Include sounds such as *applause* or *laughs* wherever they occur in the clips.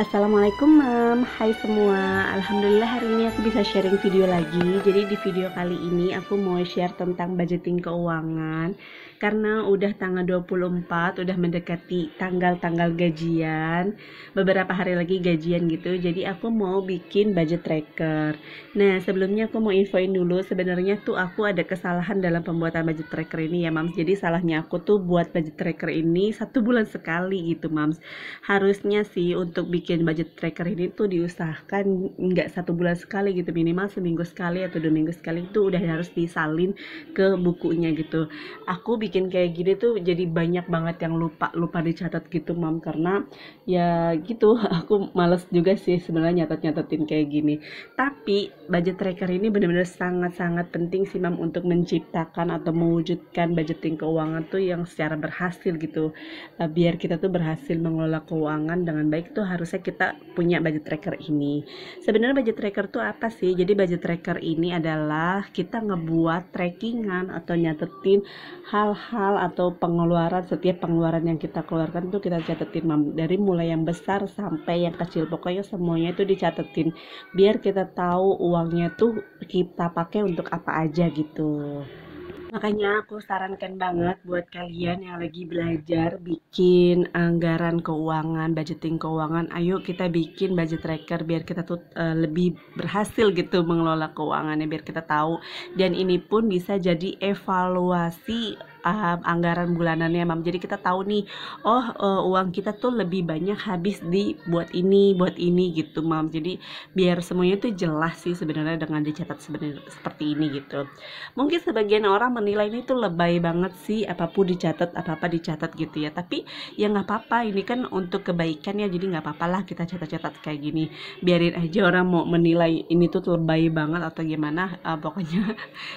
Assalamualaikum mam, hai semua Alhamdulillah hari ini aku bisa sharing video lagi Jadi di video kali ini aku mau share tentang budgeting keuangan karena udah tanggal 24 udah mendekati tanggal-tanggal gajian beberapa hari lagi gajian gitu jadi aku mau bikin budget tracker nah sebelumnya aku mau infoin dulu sebenarnya tuh aku ada kesalahan dalam pembuatan budget tracker ini ya mams jadi salahnya aku tuh buat budget tracker ini satu bulan sekali gitu mams harusnya sih untuk bikin budget tracker ini tuh diusahakan nggak satu bulan sekali gitu minimal seminggu sekali atau dua minggu sekali itu udah harus disalin ke bukunya gitu aku bikin bikin kayak gini tuh jadi banyak banget yang lupa lupa dicatat gitu mam karena ya gitu *laughs* aku males juga sih sebenarnya nyatet nyatetin kayak gini tapi budget tracker ini benar-benar sangat-sangat penting sih mam untuk menciptakan atau mewujudkan budgeting keuangan tuh yang secara berhasil gitu eh, biar kita tuh berhasil mengelola keuangan dengan baik tuh harusnya kita punya budget tracker ini sebenarnya budget tracker tuh apa sih jadi budget tracker ini adalah kita ngebuat trackingan atau nyatetin hal hal atau pengeluaran setiap pengeluaran yang kita keluarkan itu kita catetin mam dari mulai yang besar sampai yang kecil pokoknya semuanya itu dicatetin biar kita tahu uangnya tuh kita pakai untuk apa aja gitu Makanya aku sarankan banget buat kalian yang lagi belajar bikin anggaran keuangan, budgeting keuangan, ayo kita bikin budget tracker biar kita tuh uh, lebih berhasil gitu mengelola keuangannya biar kita tahu dan ini pun bisa jadi evaluasi um, anggaran bulanannya mam jadi kita tahu nih oh uh, uang kita tuh lebih banyak habis di buat ini buat ini gitu mam jadi biar semuanya tuh jelas sih sebenarnya dengan dicatat sebenarnya seperti ini gitu mungkin sebagian orang menilai ini tuh lebay banget sih apapun dicatat apa apa dicatat gitu ya tapi ya nggak apa-apa ini kan untuk kebaikan ya jadi nggak apa lah kita catat-catat kayak gini biarin aja orang mau menilai ini tuh lebay banget atau gimana uh, pokoknya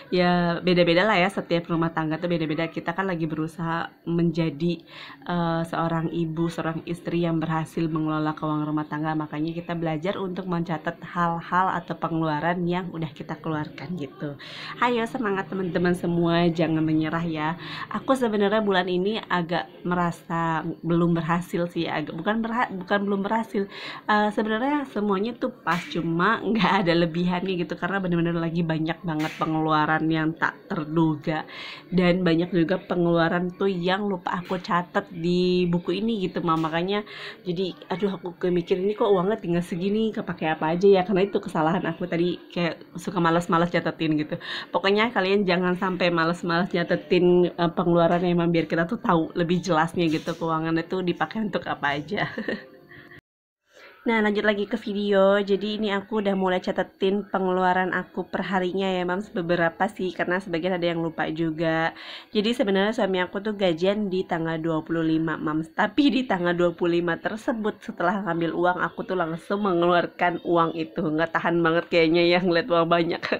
*laughs* ya beda-beda lah ya setiap rumah tangga tuh beda-beda kita kan lagi berusaha menjadi uh, seorang ibu, seorang istri yang berhasil mengelola keuangan rumah tangga. Makanya kita belajar untuk mencatat hal-hal atau pengeluaran yang udah kita keluarkan gitu. Ayo semangat teman-teman semua, jangan menyerah ya. Aku sebenarnya bulan ini agak merasa belum berhasil sih, agak bukan berha bukan belum berhasil. Uh, sebenarnya semuanya tuh pas cuma *laughs* nggak ada lebihannya gitu karena bener-bener lagi banyak banget pengeluaran yang tak terduga dan banyak juga juga pengeluaran tuh yang lupa aku catat di buku ini gitu mah makanya jadi aduh aku mikir ini kok uangnya tinggal segini kepake apa aja ya karena itu kesalahan aku tadi kayak suka malas-malas catetin gitu pokoknya kalian jangan sampai malas-malas nyatetin uh, eh, pengeluaran emang biar kita tuh tahu lebih jelasnya gitu keuangan itu dipakai untuk apa aja *laughs* Nah lanjut lagi ke video Jadi ini aku udah mulai catetin pengeluaran aku perharinya ya mams Beberapa sih karena sebagian ada yang lupa juga Jadi sebenarnya suami aku tuh gajian di tanggal 25 mams Tapi di tanggal 25 tersebut setelah ngambil uang Aku tuh langsung mengeluarkan uang itu Nggak tahan banget kayaknya yang ngeliat uang banyak *laughs*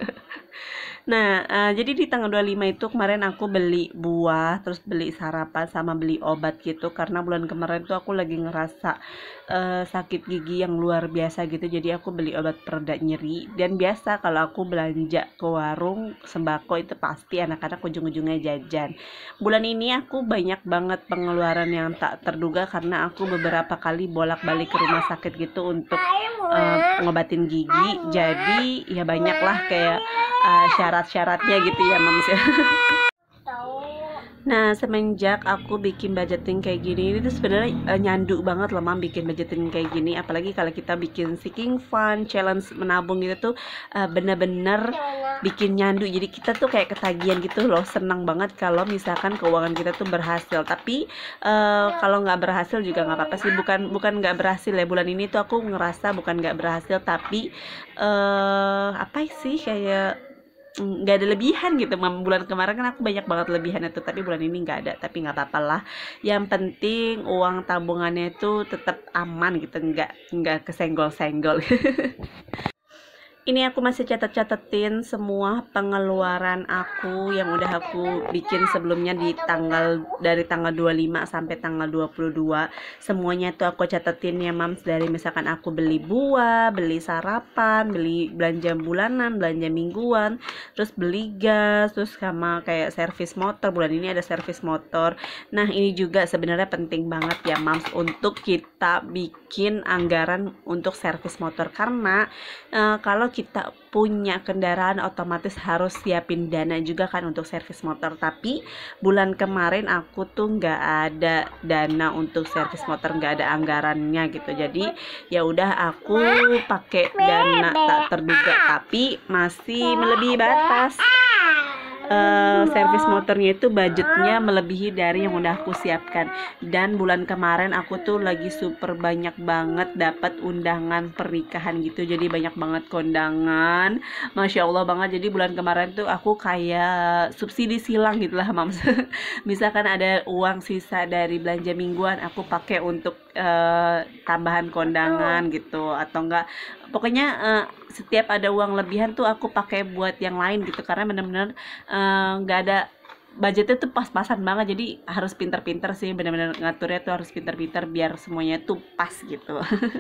Nah, uh, jadi di tanggal 25 itu kemarin aku beli buah, terus beli sarapan sama beli obat gitu karena bulan kemarin tuh aku lagi ngerasa uh, sakit gigi yang luar biasa gitu. Jadi aku beli obat pereda nyeri dan biasa kalau aku belanja ke warung sembako itu pasti anak-anak ujung-ujungnya jajan. Bulan ini aku banyak banget pengeluaran yang tak terduga karena aku beberapa kali bolak-balik ke rumah sakit gitu untuk uh, ngobatin gigi. Jadi ya banyaklah kayak uh, syarat-syaratnya gitu ya mams ya Nah semenjak aku bikin budgeting kayak gini ini tuh sebenarnya uh, nyandu banget loh mam bikin budgeting kayak gini apalagi kalau kita bikin seeking fun challenge menabung itu tuh uh, bener-bener iya. bikin nyandu jadi kita tuh kayak ketagihan gitu loh senang banget kalau misalkan keuangan kita tuh berhasil tapi uh, kalau nggak berhasil juga nggak apa-apa sih bukan iya. bukan nggak berhasil ya bulan ini tuh aku ngerasa bukan nggak berhasil tapi uh, apa sih kayak nggak ada lebihan gitu bulan kemarin kan aku banyak banget lebihan itu tapi bulan ini nggak ada tapi nggak apa-apa lah yang penting uang tabungannya itu tetap aman gitu nggak nggak kesenggol-senggol *laughs* ini aku masih catat-catetin semua pengeluaran aku yang udah aku bikin sebelumnya di tanggal dari tanggal 25 sampai tanggal 22 semuanya itu aku catetin ya mams dari misalkan aku beli buah beli sarapan beli belanja bulanan belanja mingguan terus beli gas terus sama kayak servis motor bulan ini ada servis motor nah ini juga sebenarnya penting banget ya mams untuk kita bikin anggaran untuk servis motor karena uh, kalau kita punya kendaraan otomatis harus siapin dana juga kan untuk servis motor tapi bulan kemarin aku tuh nggak ada dana untuk servis motor nggak ada anggarannya gitu jadi ya udah aku pakai dana tak terduga tapi masih melebihi batas uh, servis motornya itu budgetnya melebihi dari yang udah aku siapkan dan bulan kemarin aku tuh lagi super banyak banget dapat undangan pernikahan gitu jadi banyak banget kondangan masya allah banget jadi bulan kemarin tuh aku kayak subsidi silang gitulah mams *laughs* misalkan ada uang sisa dari belanja mingguan aku pakai untuk uh, tambahan kondangan gitu atau enggak pokoknya uh, setiap ada uang lebihan tuh aku pakai buat yang lain gitu karena bener-bener eh, nggak -bener, uh, ada budgetnya tuh pas-pasan banget jadi harus pinter-pinter sih bener-bener ngaturnya tuh harus pinter-pinter biar semuanya tuh pas gitu *laughs*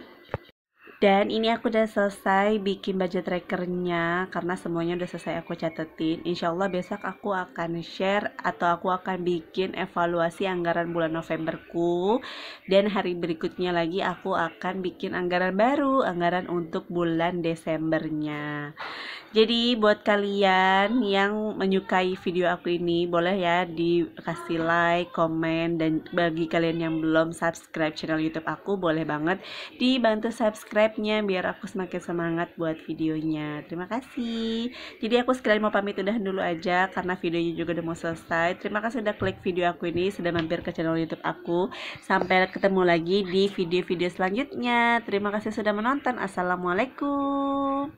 dan ini aku udah selesai bikin budget trackernya karena semuanya udah selesai aku catetin insya Allah besok aku akan share atau aku akan bikin evaluasi anggaran bulan Novemberku dan hari berikutnya lagi aku akan bikin anggaran baru anggaran untuk bulan Desembernya jadi buat kalian yang menyukai video aku ini boleh ya dikasih like, komen dan bagi kalian yang belum subscribe channel YouTube aku boleh banget dibantu subscribe subscribe-nya biar aku semakin semangat buat videonya. Terima kasih. Jadi aku sekali mau pamit udah dulu aja karena videonya juga udah mau selesai. Terima kasih udah klik video aku ini, sudah mampir ke channel YouTube aku. Sampai ketemu lagi di video-video selanjutnya. Terima kasih sudah menonton. Assalamualaikum.